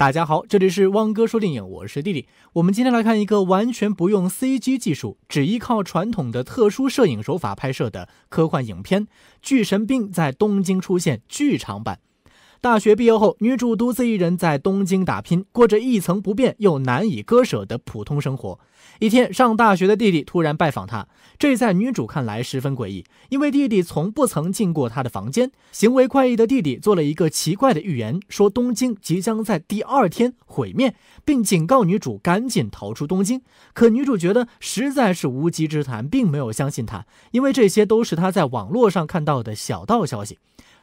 大家好，这里是汪哥说电影，我是弟弟。我们今天来看一个完全不用 CG 技术，只依靠传统的特殊摄影手法拍摄的科幻影片《巨神兵》在东京出现剧场版。大学毕业后，女主独自一人在东京打拼，过着一层不变又难以割舍的普通生活。一天，上大学的弟弟突然拜访她，这在女主看来十分诡异，因为弟弟从不曾进过她的房间。行为怪异的弟弟做了一个奇怪的预言，说东京即将在第二天毁灭，并警告女主赶紧逃出东京。可女主觉得实在是无稽之谈，并没有相信他，因为这些都是她在网络上看到的小道消息。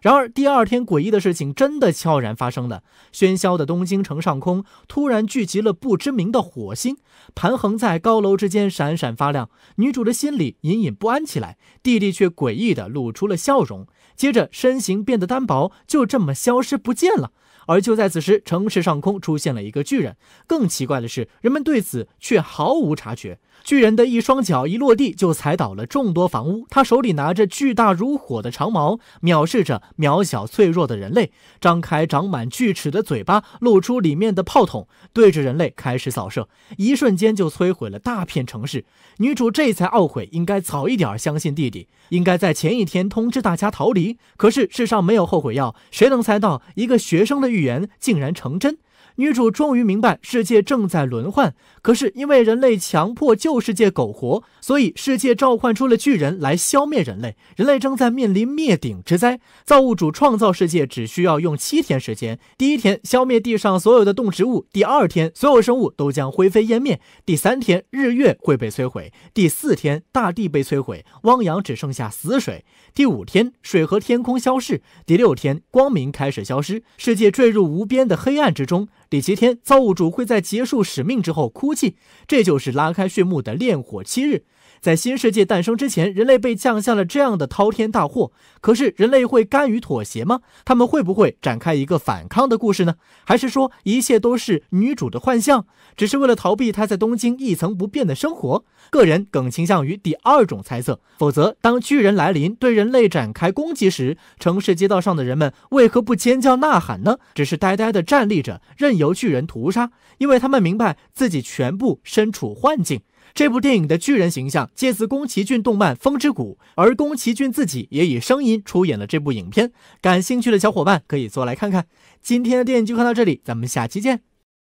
然而第二天，诡异的事情真的悄然发生了。喧嚣的东京城上空突然聚集了不知名的火星，盘横在高楼之间，闪闪发亮。女主的心里隐隐不安起来，弟弟却诡异地露出了笑容，接着身形变得单薄，就这么消失不见了。而就在此时，城市上空出现了一个巨人。更奇怪的是，人们对此却毫无察觉。巨人的一双脚一落地，就踩倒了众多房屋。他手里拿着巨大如火的长矛，藐视着。渺小脆弱的人类，张开长满锯齿的嘴巴，露出里面的炮筒，对着人类开始扫射，一瞬间就摧毁了大片城市。女主这才懊悔，应该早一点相信弟弟，应该在前一天通知大家逃离。可是世上没有后悔药，谁能猜到一个学生的预言竟然成真？女主终于明白，世界正在轮换。可是因为人类强迫旧世界苟活，所以世界召唤出了巨人来消灭人类。人类正在面临灭顶之灾。造物主创造世界只需要用七天时间：第一天，消灭地上所有的动植物；第二天，所有生物都将灰飞烟灭；第三天，日月会被摧毁；第四天，大地被摧毁，汪洋只剩下死水；第五天，水和天空消逝；第六天，光明开始消失，世界坠入无边的黑暗之中。第七天，造物主会在结束使命之后哭泣，这就是拉开序幕的炼火七日。在新世界诞生之前，人类被降下了这样的滔天大祸。可是人类会甘于妥协吗？他们会不会展开一个反抗的故事呢？还是说一切都是女主的幻象，只是为了逃避她在东京一层不变的生活？个人更倾向于第二种猜测。否则，当巨人来临对人类展开攻击时，城市街道上的人们为何不尖叫呐喊呢？只是呆呆地站立着，任。由巨人屠杀，因为他们明白自己全部身处幻境。这部电影的巨人形象借自宫崎骏动漫《风之谷》，而宫崎骏自己也以声音出演了这部影片。感兴趣的小伙伴可以坐来看看。今天的电影就看到这里，咱们下期见。